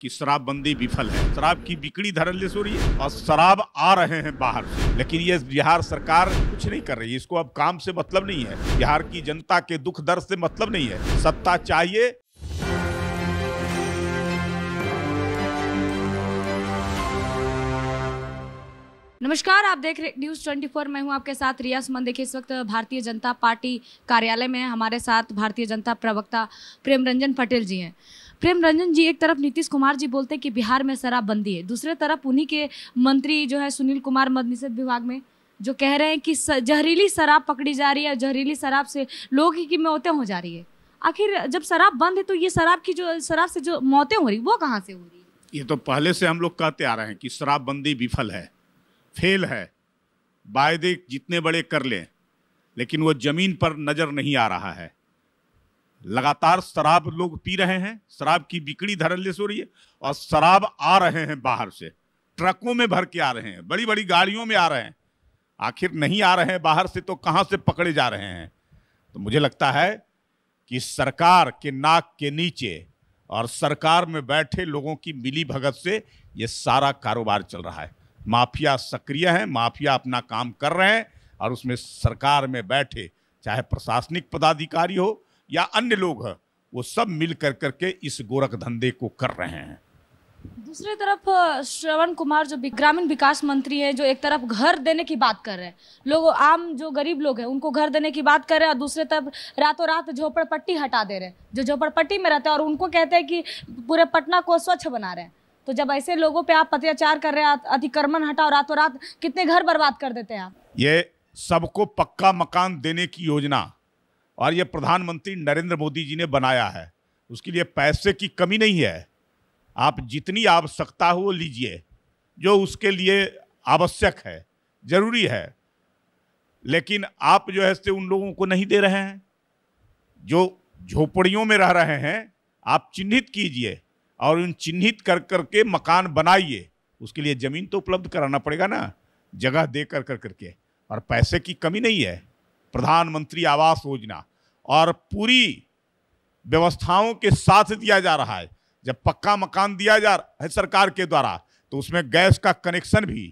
कि शराबबंदी विफल है शराब की बिक्री धरल्ले हो रही है और शराब आ रहे हैं बाहर लेकिन ये बिहार सरकार कुछ नहीं कर रही है इसको अब काम से मतलब नहीं है बिहार की जनता के दुख दर्द से मतलब नहीं है सत्ता चाहिए नमस्कार आप देख रहे न्यूज 24 मैं हूं आपके साथ रिया सुमन देखिए इस वक्त भारतीय जनता पार्टी कार्यालय में हमारे साथ भारतीय जनता प्रवक्ता प्रेम रंजन पटेल जी हैं प्रेम रंजन जी एक तरफ नीतीश कुमार जी बोलते हैं कि बिहार में शराबबंदी है दूसरे तरफ उन्हीं के मंत्री जो है सुनील कुमार मद निषेध विभाग में जो कह रहे हैं कि जहरीली शराब पकड़ी जा रही है जहरीली शराब से लोग ही की मौतें हो जा रही है आखिर जब शराब बंद है तो ये शराब की जो शराब से जो मौतें हो रही वो कहाँ से हो रही है ये तो पहले से हम लोग कहते आ रहे हैं कि शराबबंदी विफल है फेल है वायदे जितने बड़े कर लें लेकिन वो ज़मीन पर नज़र नहीं आ रहा है लगातार शराब लोग पी रहे हैं शराब की बिक्री से हो रही है और शराब आ रहे हैं बाहर से ट्रकों में भर के आ रहे हैं बड़ी बड़ी गाड़ियों में आ रहे हैं आखिर नहीं आ रहे हैं बाहर से तो कहाँ से पकड़े जा रहे हैं तो मुझे लगता है कि सरकार के नाक के नीचे और सरकार में बैठे लोगों की मिली भगत से ये सारा कारोबार चल रहा है माफिया सक्रिय हैं माफिया अपना काम कर रहे हैं और उसमें सरकार में बैठे चाहे प्रशासनिक पदाधिकारी हो या अन्य लोग हैं वो सब मिल कर करके इस गोरख धंधे को कर रहे हैं दूसरी तरफ श्रवण कुमार जो ग्रामीण विकास मंत्री है जो एक तरफ घर देने की बात कर रहे हैं लोग आम जो गरीब लोग हैं उनको घर देने की बात कर रहे हैं और दूसरे तरफ रातों रात झोपड़पट्टी हटा दे रहे हैं जो झोपड़पट्टी में रहते हैं और उनको कहते हैं कि पूरे पटना को स्वच्छ बना रहे हैं तो जब ऐसे लोगों पे आप अत्याचार कर रहे हैं अतिक्रमण हटाओ रातों रात कितने घर बर्बाद कर देते हैं आप ये सबको पक्का मकान देने की योजना और ये प्रधानमंत्री नरेंद्र मोदी जी ने बनाया है उसके लिए पैसे की कमी नहीं है आप जितनी आवश्यकता हो लीजिए जो उसके लिए आवश्यक है ज़रूरी है लेकिन आप जो है से उन लोगों को नहीं दे रहे हैं जो झोपड़ियों में रह रहे हैं आप चिन्हित कीजिए और उन चिन्हित कर करके मकान बनाइए उसके लिए ज़मीन तो उपलब्ध कराना पड़ेगा ना जगह दे कर कर करके और पैसे की कमी नहीं है प्रधानमंत्री आवास योजना और पूरी व्यवस्थाओं के साथ दिया जा रहा है जब पक्का मकान दिया जा रहा है सरकार के द्वारा तो उसमें गैस का कनेक्शन भी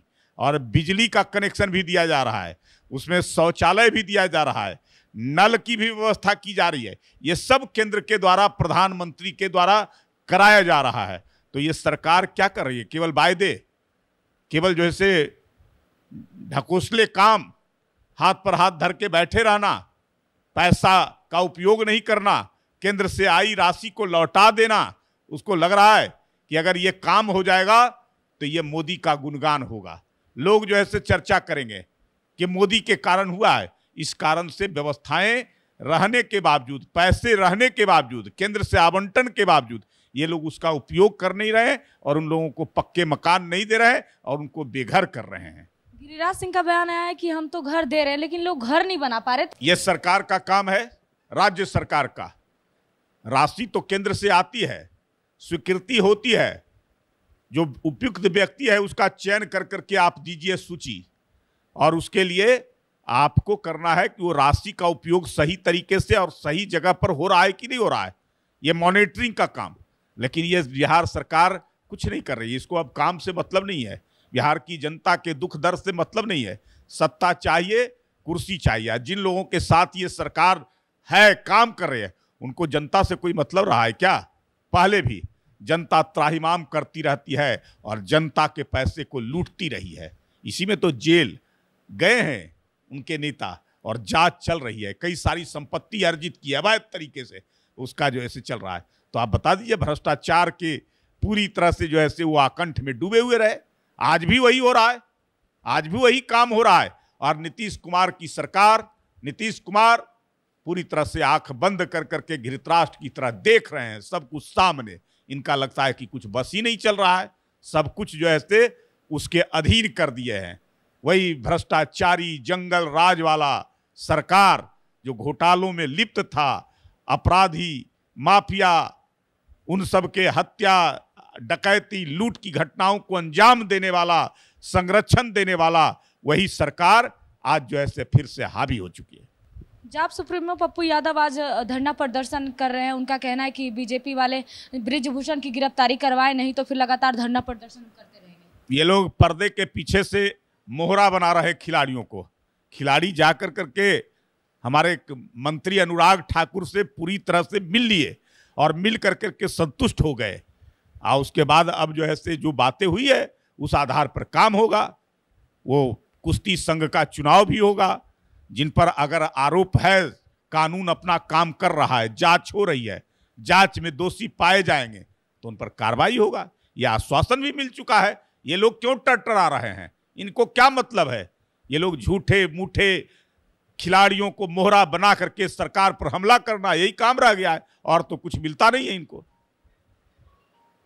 और बिजली का कनेक्शन भी दिया जा रहा है उसमें शौचालय भी दिया जा रहा है नल की भी व्यवस्था की जा रही है ये सब केंद्र के द्वारा प्रधानमंत्री के द्वारा कराया जा रहा है तो ये सरकार क्या कर रही है केवल वायदे केवल जो है से ढकोसले काम हाथ पर हाथ धर के बैठे रहना पैसा का उपयोग नहीं करना केंद्र से आई राशि को लौटा देना उसको लग रहा है कि अगर ये काम हो जाएगा तो ये मोदी का गुणगान होगा लोग जो है चर्चा करेंगे कि मोदी के कारण हुआ है इस कारण से व्यवस्थाएं रहने के बावजूद पैसे रहने के बावजूद केंद्र से आवंटन के बावजूद ये लोग उसका उपयोग कर नहीं रहे और उन लोगों को पक्के मकान नहीं दे रहे और उनको बेघर कर रहे हैं गिरिराज सिंह का बयान आया है कि हम तो घर दे रहे हैं लेकिन लोग घर नहीं बना पा रहे ये सरकार का काम है राज्य सरकार का राशि तो केंद्र से आती है स्वीकृति होती है जो उपयुक्त व्यक्ति है उसका चयन कर करके आप दीजिए सूची और उसके लिए आपको करना है कि वो राशि का उपयोग सही तरीके से और सही जगह पर हो रहा है कि नहीं हो रहा है ये मॉनिटरिंग का काम लेकिन ये बिहार सरकार कुछ नहीं कर रही इसको अब काम से मतलब नहीं है बिहार की जनता के दुख दर्द से मतलब नहीं है सत्ता चाहिए कुर्सी चाहिए जिन लोगों के साथ ये सरकार है काम कर रहे हैं उनको जनता से कोई मतलब रहा है क्या पहले भी जनता त्राहिमाम करती रहती है और जनता के पैसे को लूटती रही है इसी में तो जेल गए हैं उनके नेता और जांच चल रही है कई सारी संपत्ति अर्जित की अवैध तरीके से उसका जो ऐसे चल रहा है तो आप बता दीजिए भ्रष्टाचार के पूरी तरह से जो ऐसे वो आकंठ में डूबे हुए रहे आज भी वही हो रहा है आज भी वही काम हो रहा है और नीतीश कुमार की सरकार नीतीश कुमार पूरी तरह से आंख बंद कर करके घृतराष्ट्र की तरह देख रहे हैं सब कुछ सामने इनका लगता है कि कुछ बस ही नहीं चल रहा है सब कुछ जो है उसके अधीन कर दिए हैं वही भ्रष्टाचारी जंगल राज वाला सरकार जो घोटालों में लिप्त था अपराधी माफिया उन सब के हत्या डकैती लूट की घटनाओं को अंजाम देने वाला संरक्षण देने वाला वही सरकार आज जो है फिर से हावी हो चुकी है जाप सुप्रीमो पप्पू यादव आज धरना प्रदर्शन कर रहे हैं उनका कहना है कि बीजेपी वाले ब्रिजभूषण की गिरफ्तारी करवाए नहीं तो फिर लगातार धरना प्रदर्शन करते रहेंगे ये लोग पर्दे के पीछे से मोहरा बना रहे खिलाड़ियों को खिलाड़ी जाकर करके हमारे मंत्री अनुराग ठाकुर से पूरी तरह से मिल लिए और मिल कर करके संतुष्ट हो गए और उसके बाद अब जो है से जो बातें हुई है उस आधार पर काम होगा वो कुश्ती संघ का चुनाव भी होगा जिन पर अगर आरोप है कानून अपना काम कर रहा है जांच हो रही है जांच में दोषी पाए जाएंगे तो उन पर कार्रवाई होगा यह आश्वासन भी मिल चुका है ये लोग क्यों टटरा रहे हैं इनको क्या मतलब है ये लोग झूठे मूठे खिलाड़ियों को मोहरा बना करके सरकार पर हमला करना यही काम रह गया है और तो कुछ मिलता नहीं है इनको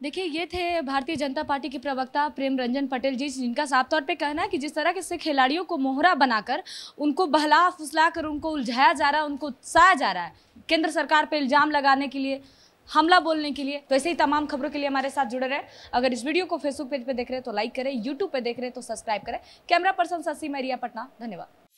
देखिए ये थे भारतीय जनता पार्टी के प्रवक्ता प्रेम रंजन पटेल जी जिनका साफ तौर पे कहना है कि जिस तरह से खिलाड़ियों को मोहरा बनाकर उनको बहला फुसला कर उनको उलझाया जा रहा है उनको उत्साह जा रहा है केंद्र सरकार पे इल्ज़ाम लगाने के लिए हमला बोलने के लिए तो ऐसे ही तमाम खबरों के लिए हमारे साथ जुड़े रहें अगर इस वीडियो को फेसबुक पेज पे देख रहे हैं तो लाइक करें यूट्यूब पर देख रहे हैं तो सब्सक्राइब करें कैमरा पर्सन शशि मैरिया पटना धन्यवाद